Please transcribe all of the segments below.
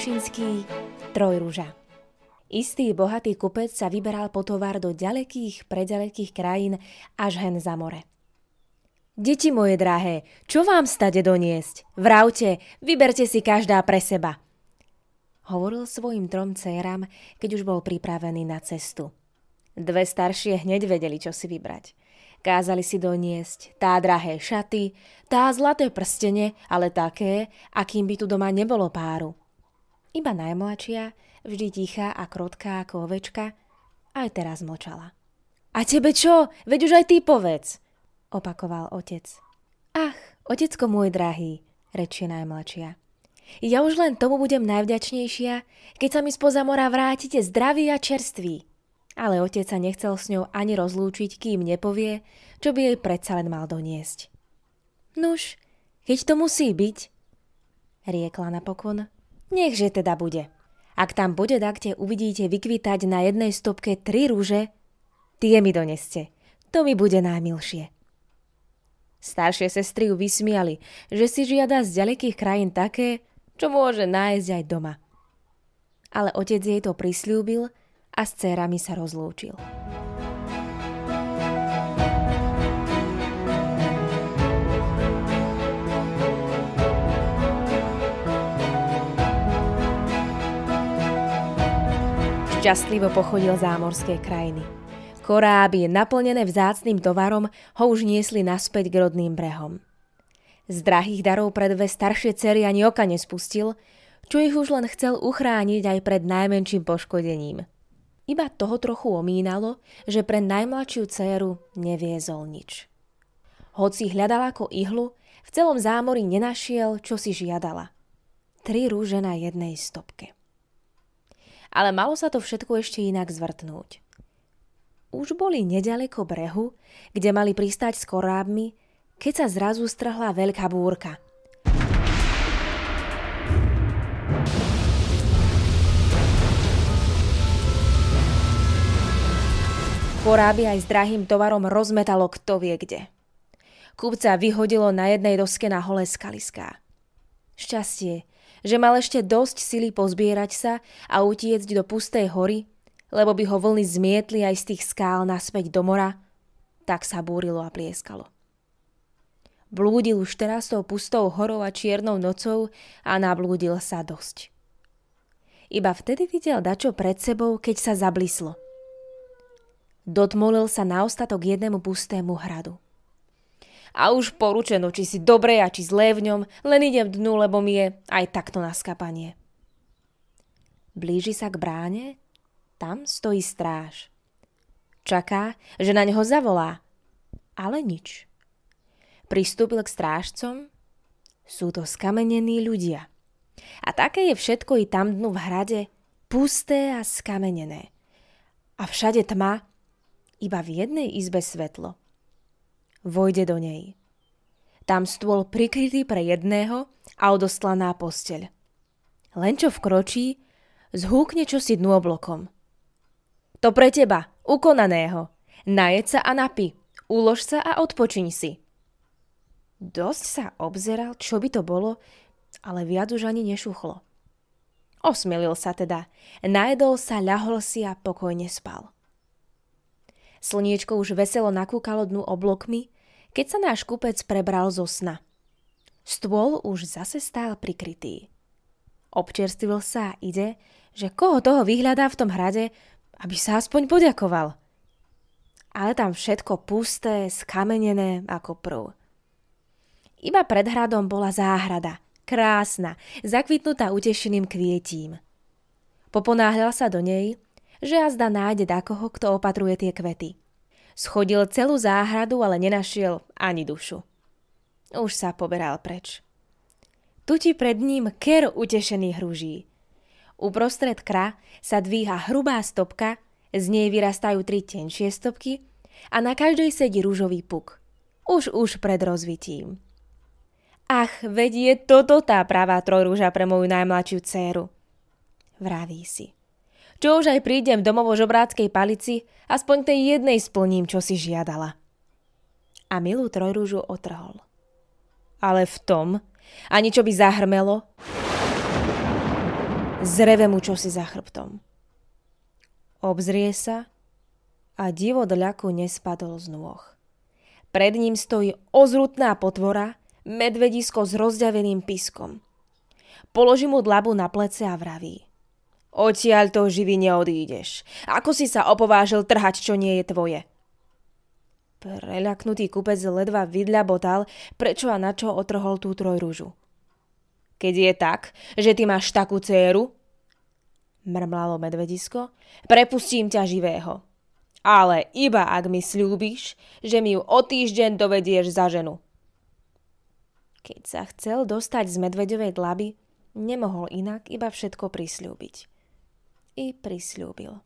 Dobšinský, Trojruža. Istý bohatý kupec sa vyberal po tovar do ďalekých, predalekých krajín až hen za more. Deti moje drahé, čo vám stade doniesť? Vravte, vyberte si každá pre seba. Hovoril svojim trom céram, keď už bol pripravený na cestu. Dve staršie hneď vedeli, čo si vybrať. Kázali si doniesť tá drahé šaty, tá zlaté prstene, ale také, akým by tu doma nebolo páru. Iba najmladšia, vždy tichá a krotká ako ovečka, aj teraz močala. A tebe čo? Veď už aj ty povedz, opakoval otec. Ach, otecko môj drahý, rečie najmladšia. Ja už len tomu budem najvďačnejšia, keď sa mi spoza mora vrátite zdraví a čerství. Ale otec sa nechcel s ňou ani rozlúčiť, kým nepovie, čo by jej predsa len mal doniesť. Nuž, keď to musí byť, riekla napokon Nechže teda bude. Ak tam bude dakte, uvidíte vykvitať na jednej stopke tri rúže, tie mi doneste. To mi bude najmilšie. Staršie sestry ju vysmiali, že si žiada z ďalekých krajín také, čo môže nájsť aj doma. Ale otec jej to prislúbil a s cérami sa rozlúčil. Šťastlivo pochodil zámorské krajiny. Koráby, naplnené vzácným tovarom, ho už niesli naspäť k rodným brehom. Z drahých darov pre dve staršie cery ani oka nespustil, čo ich už len chcel uchrániť aj pred najmenším poškodením. Iba toho trochu omínalo, že pre najmladšiu dceru neviezol nič. Hoci hľadala ako ihlu, v celom zámori nenašiel, čo si žiadala. Tri rúže na jednej stopke ale malo sa to všetko ešte inak zvrtnúť. Už boli nedaleko brehu, kde mali pristať s korábmi, keď sa zrazu strhla veľká búrka – Koráby aj s drahým tovarom rozmetalo kto vie kde. Kúpca vyhodilo na jednej doske na holé skaliská. Šťastie, že mal ešte dosť sily pozbierať sa a utiecť do pustej hory, lebo by ho vlny zmietli aj z tých skál naspäť do mora, tak sa búrilo a plieskalo. Blúdil už teraz tou pustou horou a čiernou nocou a nablúdil sa dosť. Iba vtedy videl dačo pred sebou, keď sa zablislo. Dotmolil sa na ostatok jednému pustému hradu. A už poručeno, či si dobre a či zlé v ňom, len idem dnu, lebo mi je aj takto na skapanie. Blíži sa k bráne, tam stojí stráž. Čaká, že na neho zavolá, ale nič. Pristúpil k strážcom, sú to skamenení ľudia. A také je všetko i tam dnu v hrade, pusté a skamenené. A všade tma, iba v jednej izbe svetlo vojde do nej. Tam stôl prikrytý pre jedného a odoslaná posteľ. Len čo vkročí, zhúkne čosi dnu oblokom. To pre teba, ukonaného. Najed sa a napi, ulož sa a odpočiň si. Dosť sa obzeral, čo by to bolo, ale viac už ani nešuchlo. Osmelil sa teda, najedol sa, ľahol si a pokojne spal. Slniečko už veselo nakúkalo dnu oblokmi, keď sa náš kupec prebral zo sna. Stôl už zase stál prikrytý. Občerstvil sa a ide, že koho toho vyhľadá v tom hrade, aby sa aspoň poďakoval. Ale tam všetko pusté, skamenené ako prv. Iba pred hradom bola záhrada, krásna, zakvitnutá utešeným kvietím. Poponáhľal sa do nej, že azda nájde dakoho, kto opatruje tie kvety. Schodil celú záhradu, ale nenašiel ani dušu. Už sa poberal preč. Tu ti pred ním ker utešený hruží. Uprostred kra sa dvíha hrubá stopka, z nej vyrastajú tri tenšie stopky a na každej sedí rúžový puk. Už už pred rozvitím. Ach, veď je toto tá pravá trojrúža pre moju najmladšiu dceru. Vráví si. Čo už aj prídem domov o žobráckej palici, aspoň tej jednej splním, čo si žiadala. A milú trojrúžu otrhol. Ale v tom, ani čo by zahrmelo, zreve mu čosi za chrbtom. Obzrie sa a divo ľaku nespadol z nôh. Pred ním stojí ozrutná potvora, medvedisko s rozďaveným piskom. Položí mu dlabu na plece a vraví – Odtiaľ to živý neodídeš. Ako si sa opovážil trhať, čo nie je tvoje? Preľaknutý kupec ledva botal, prečo a na čo otrhol tú trojružu. Keď je tak, že ty máš takú céru, mrmlalo medvedisko, prepustím ťa živého. Ale iba ak mi slúbiš, že mi ju o týždeň dovedieš za ženu. Keď sa chcel dostať z medvedovej dlaby, nemohol inak iba všetko prisľúbiť i prisľúbil.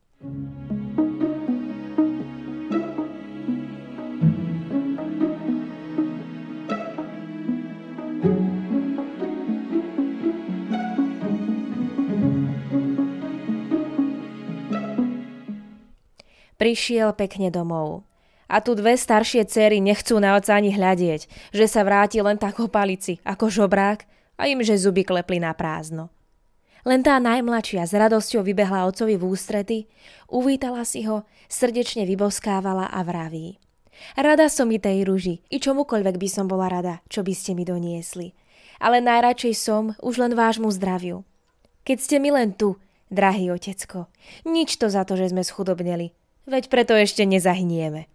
Prišiel pekne domov. A tu dve staršie cery nechcú na oca ani hľadieť, že sa vráti len tak o palici, ako žobrák, a im že zuby klepli na prázdno. Len tá najmladšia s radosťou vybehla otcovi v ústrety, uvítala si ho, srdečne vyboskávala a vraví. Rada som i tej ruži, i čomukoľvek by som bola rada, čo by ste mi doniesli. Ale najradšej som už len vášmu zdraviu. Keď ste mi len tu, drahý otecko, nič to za to, že sme schudobneli, veď preto ešte nezahynieme.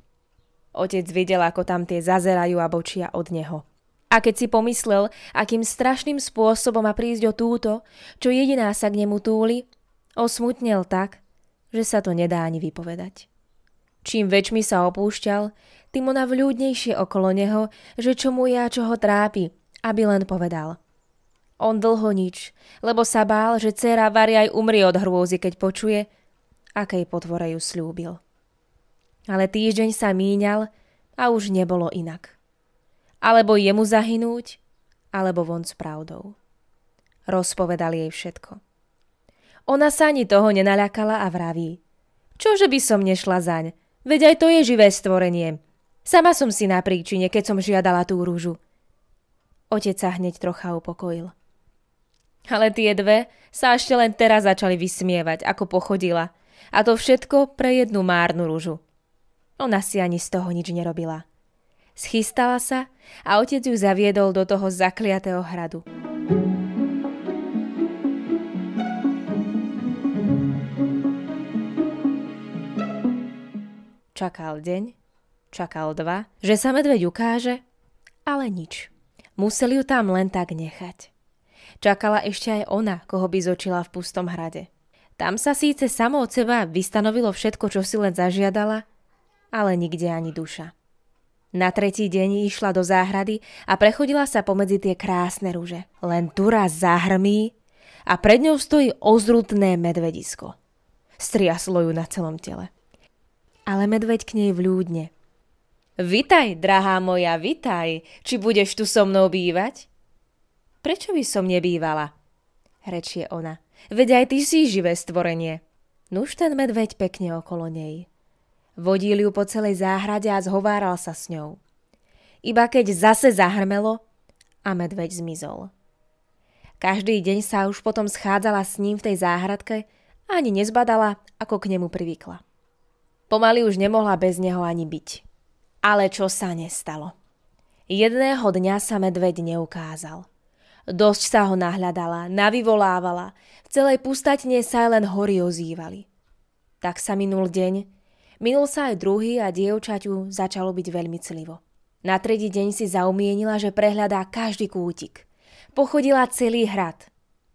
Otec videl, ako tam tie zazerajú a bočia od neho. A keď si pomyslel, akým strašným spôsobom má prísť o túto, čo jediná sa k nemu túli, osmutnel tak, že sa to nedá ani vypovedať. Čím väčšmi sa opúšťal, tým ona vľúdnejšie okolo neho, že čo mu ja, čo ho trápi, aby len povedal. On dlho nič, lebo sa bál, že dcera Vary aj umrie od hrôzy, keď počuje, akej potvore ju slúbil. Ale týždeň sa míňal a už nebolo inak alebo jemu zahynúť, alebo von s pravdou. Rozpovedal jej všetko. Ona sa ani toho nenaľakala a vraví. Čože by som nešla zaň? Veď aj to je živé stvorenie. Sama som si na príčine, keď som žiadala tú rúžu. Otec sa hneď trocha upokojil. Ale tie dve sa ešte len teraz začali vysmievať, ako pochodila. A to všetko pre jednu márnu rúžu. Ona si ani z toho nič nerobila. Schystala sa a otec ju zaviedol do toho zakliatého hradu. Čakal deň, čakal dva, že sa medveď ukáže, ale nič. Museli ju tam len tak nechať. Čakala ešte aj ona, koho by zočila v pustom hrade. Tam sa síce samo od seba vystanovilo všetko, čo si len zažiadala, ale nikde ani duša. Na tretí deň išla do záhrady a prechodila sa pomedzi tie krásne rúže. Len tu raz zahrmí a pred ňou stojí ozrutné medvedisko. Striaslo ju na celom tele. Ale medveď k nej vľúdne. Vitaj, drahá moja, vitaj. Či budeš tu so mnou bývať? Prečo by som nebývala? Rečie ona. Veď aj ty si živé stvorenie. Nuž ten medveď pekne okolo nej. Vodil ju po celej záhrade a zhováral sa s ňou. Iba keď zase zahrmelo a medveď zmizol. Každý deň sa už potom schádzala s ním v tej záhradke a ani nezbadala, ako k nemu privykla. Pomaly už nemohla bez neho ani byť. Ale čo sa nestalo? Jedného dňa sa medveď neukázal. Dosť sa ho nahľadala, navyvolávala, v celej pustatne sa len hory ozývali. Tak sa minul deň, Minul sa aj druhý a dievčaťu začalo byť veľmi clivo. Na tretí deň si zaumienila, že prehľadá každý kútik. Pochodila celý hrad.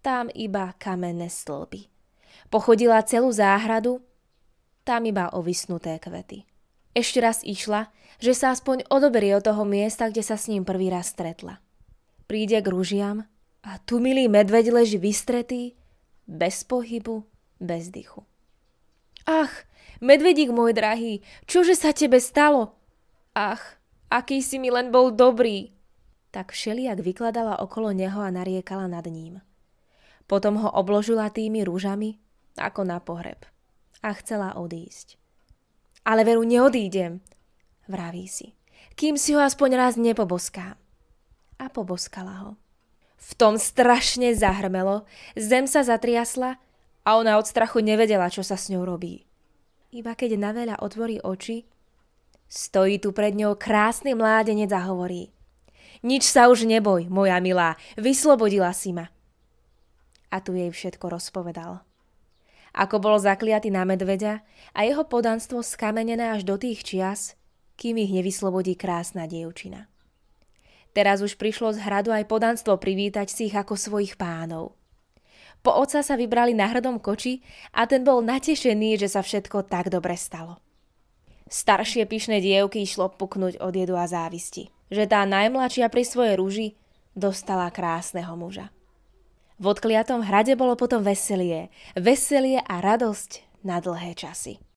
Tam iba kamenné stĺpy. Pochodila celú záhradu. Tam iba ovisnuté kvety. Ešte raz išla, že sa aspoň odoberie od toho miesta, kde sa s ním prvý raz stretla. Príde k ružiam a tu milý medveď leží vystretý, bez pohybu, bez dychu. Ach, Medvedík môj drahý, čože sa tebe stalo? Ach, aký si mi len bol dobrý. Tak všeliak vykladala okolo neho a nariekala nad ním. Potom ho obložila tými rúžami, ako na pohreb. A chcela odísť. Ale veru neodídem, vraví si, kým si ho aspoň raz nepoboská. A poboskala ho. V tom strašne zahrmelo, zem sa zatriasla a ona od strachu nevedela, čo sa s ňou robí. Iba keď na veľa otvorí oči, stojí tu pred ňou krásny mládenec a hovorí Nič sa už neboj, moja milá, vyslobodila si ma. A tu jej všetko rozpovedal. Ako bol zakliatý na medveďa a jeho podanstvo skamenené až do tých čias, kým ich nevyslobodí krásna dievčina. Teraz už prišlo z hradu aj podanstvo privítať si ich ako svojich pánov – po oca sa vybrali na hrdom koči a ten bol natešený, že sa všetko tak dobre stalo. Staršie pyšné dievky išlo puknúť od jedu a závisti, že tá najmladšia pri svojej rúži dostala krásneho muža. V odkliatom hrade bolo potom veselie, veselie a radosť na dlhé časy.